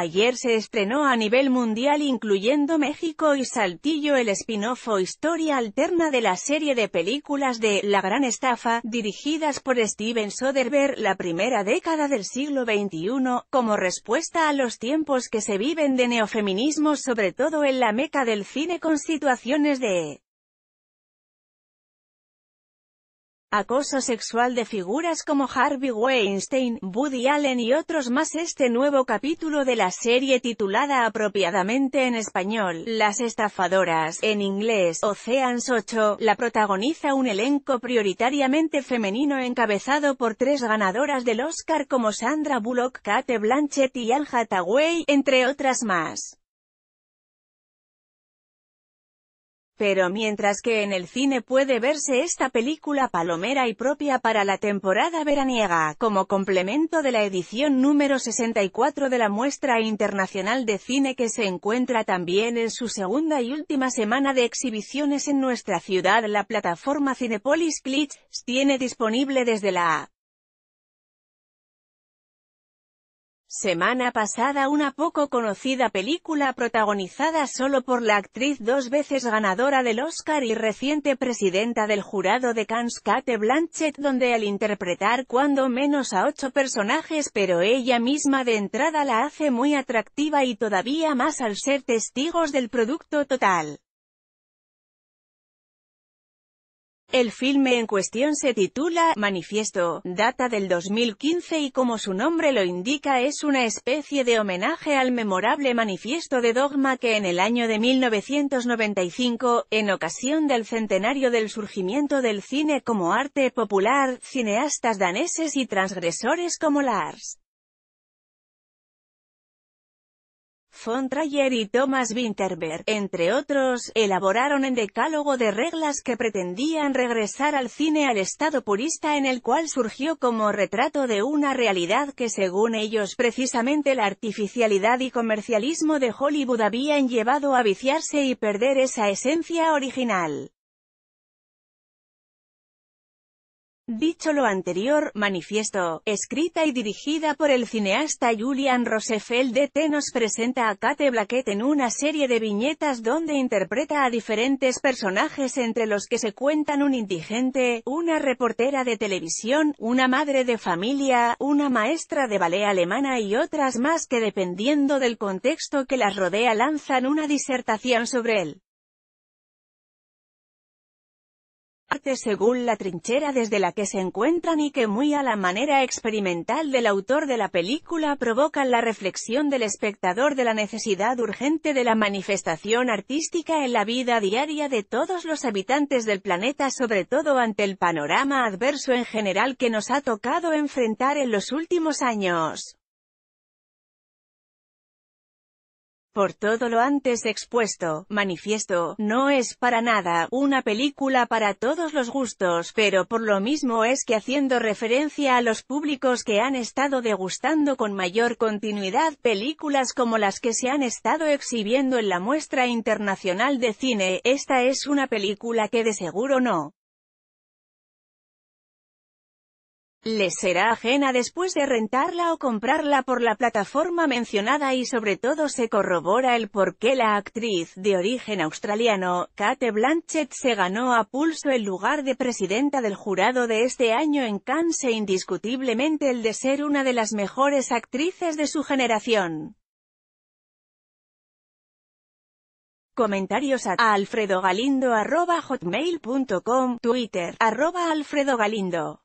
Ayer se estrenó a nivel mundial incluyendo México y Saltillo el spin-off o historia alterna de la serie de películas de La Gran Estafa, dirigidas por Steven Soderbergh la primera década del siglo XXI, como respuesta a los tiempos que se viven de neofeminismo sobre todo en la meca del cine con situaciones de acoso sexual de figuras como Harvey Weinstein, Woody Allen y otros más. Este nuevo capítulo de la serie titulada apropiadamente en español, Las estafadoras, en inglés, Oceans 8, la protagoniza un elenco prioritariamente femenino encabezado por tres ganadoras del Oscar como Sandra Bullock, Kate Blanchett y Al Hathaway, entre otras más. Pero mientras que en el cine puede verse esta película palomera y propia para la temporada veraniega, como complemento de la edición número 64 de la Muestra Internacional de Cine que se encuentra también en su segunda y última semana de exhibiciones en nuestra ciudad, la plataforma Cinepolis Clits tiene disponible desde la Semana pasada una poco conocida película protagonizada solo por la actriz dos veces ganadora del Oscar y reciente presidenta del jurado de Cannes Kate Blanchett donde al interpretar cuando menos a ocho personajes pero ella misma de entrada la hace muy atractiva y todavía más al ser testigos del producto total. El filme en cuestión se titula Manifiesto, data del 2015 y como su nombre lo indica es una especie de homenaje al memorable manifiesto de dogma que en el año de 1995, en ocasión del centenario del surgimiento del cine como arte popular, cineastas daneses y transgresores como Lars Von Trayer y Thomas Winterberg, entre otros, elaboraron en decálogo de reglas que pretendían regresar al cine al estado purista en el cual surgió como retrato de una realidad que según ellos precisamente la artificialidad y comercialismo de Hollywood habían llevado a viciarse y perder esa esencia original. Dicho lo anterior, Manifiesto, escrita y dirigida por el cineasta Julian Rosefeld nos presenta a Kate Blackett en una serie de viñetas donde interpreta a diferentes personajes entre los que se cuentan un indigente, una reportera de televisión, una madre de familia, una maestra de ballet alemana y otras más que dependiendo del contexto que las rodea lanzan una disertación sobre él. arte según la trinchera desde la que se encuentran y que muy a la manera experimental del autor de la película provocan la reflexión del espectador de la necesidad urgente de la manifestación artística en la vida diaria de todos los habitantes del planeta sobre todo ante el panorama adverso en general que nos ha tocado enfrentar en los últimos años. Por todo lo antes expuesto, manifiesto, no es para nada, una película para todos los gustos, pero por lo mismo es que haciendo referencia a los públicos que han estado degustando con mayor continuidad películas como las que se han estado exhibiendo en la Muestra Internacional de Cine, esta es una película que de seguro no les será ajena después de rentarla o comprarla por la plataforma mencionada y sobre todo se corrobora el por qué la actriz de origen australiano, Kate Blanchett se ganó a pulso el lugar de presidenta del jurado de este año en Cannes e indiscutiblemente el de ser una de las mejores actrices de su generación. Comentarios a, Twitter, alfredogalindo